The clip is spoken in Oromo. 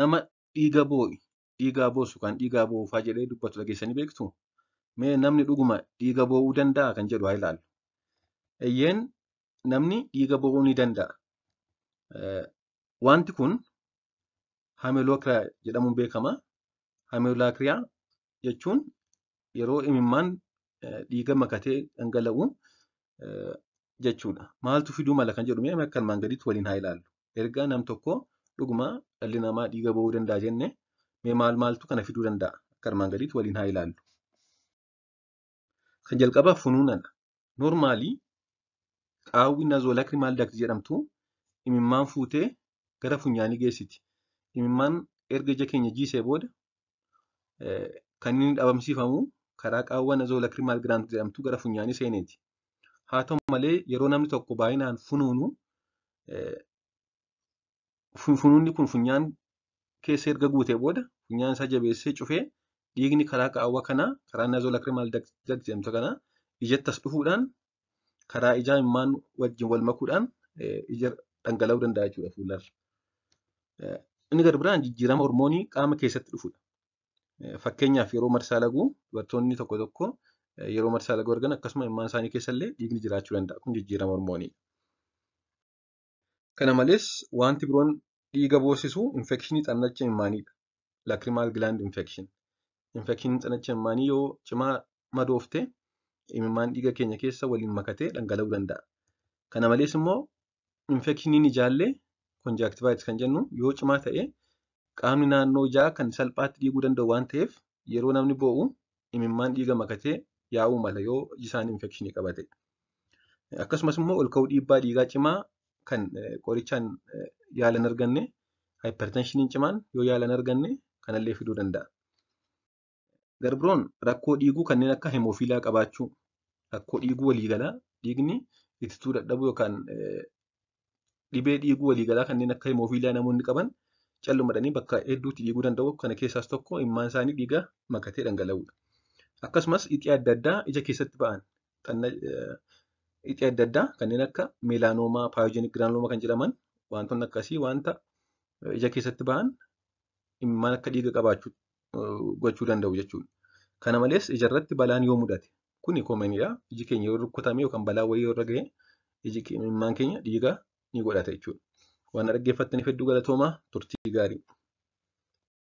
nama dhiiga boo'i dhiigaa boosu kan dhiigaa boofaa jedhee dubbatu dhageessanii beektu mee namni dhuguma dhiiga bo'uu danda'a kan jedhu haa ilaallu. Eeyyeen namni dhiiga boo'uu ni danda'a. Wanti kun haamelookiriyaa jedhamuun beekama. Haamelookiriyaa jechuun yeroo imimmaan dhiiga makatee dhangala'u jechuudha. Maaltu fiduu mala kan jedhu mee akkanumaan gaditti waliin haa ilaallu. Ergaa nam tokkoo dhuguma dhalli namaa dhiiga ba'uu danda'a jenne mee maal maaltu kana fiduu danda'a akka armaan gadiitti waliin haa ilaallu. Kan jalqabaa funuunadha. Noormaalii qaawwi nazoolakri maal dakti jedhamtu imimmaan fuutee gara funyaanii geessiti. Imimmaan erga ija keenya jiisee booda eh, kan inni dhabamsiifamu karaa qaawwa nazoolakri maal giraant gara funyaanii senet Haa ta'u malee yeroo namni tokko baay'inaan funuunuu. Eh, Funfuunni kun funyaan keessa erga guutee booda funyaan isaa jabeessee cufee dhiigni karaa qaawwa kanaa karaa naazoo lakrimaal dag jedhamtu kanaa ijatti as dhufuudhaan karaa ijaa imimmaan wajjin wal makuudhaan ija dhangala'uu danda'a jechuudha fuularra. Inni garbiraan jijjiirama hormoonii qaama keessatti dhufudha. Fakkeenyaaf yeroo marsaa lagu dubartoonni tokko tokko yeroo marsaa laguu argan akkasuma imimmaan isaanii keessa illee dhiigni jiraachuu danda'a. Kun jijjiirama hormooniidha. Kana malees wanti biroon dhiiga boosisu infekshinii xannacha himmaaniidha. Lakrimaal gilaand infekshin. Infekshiniin xannacha himmaanii yoo cimaa madoofte himimmaan dhiiga keenya keessa waliin makatee dhangala'uu danda'a. Kana malees immoo infekshiniin ijaallee konjaaktivaayitis kan jennu yoo cimaa ta'e qaamni naannoo ijaa kan salphaatti dhiiguu danda'u waan ta'eef yeroo namni bo'u himimmaan dhiiga makatee yaa'uu mala yoo ijisaan infekshinii qabate. Akkasumas immoo ol ka'uu dhiibbaa dhiigaa cimaa kan eh, qorichaan eh, yaalan arganne haayippartenshinii cimaan yoo yaalan arganne kanallee fiduu danda'a. Garbiroon rakkoo dhiiguu kanneen akka hemoofilaa qabaachuu rakkoo dhiiguu waliigalaa dhiigni itittuu dadhabuu yookaan eh, dhibee dhiiguu waliigalaa kanneen akka hemoofilaa namoonni qaban callumadhanii bakka hedduutti dhiiguu danda'u kana keessaas tokko immaan isaanii dhiiga makatee dhangala'uudha. Akkasumas ixii adda addaa ija keessatti ba'an dhiici adda addaa kanneen akka meelaanoomaa, paayojenic giraanuloomaa kan jedhaman wantoonni akkasii wanta e, ija keessatti bahan dhimma akka dhiiga qabaachuu e, gochuu danda'u jechuudha. Kana malees ijarratti balaan yoo mudate kun koomeniidha. Iji keenya yoo rukkutame yookaan balaan wayii yoo irra ga'e dhiiga ni godhata jechuudha. Waan dhaggeeffattaniif hedduu galatoomaa turtii gaarii.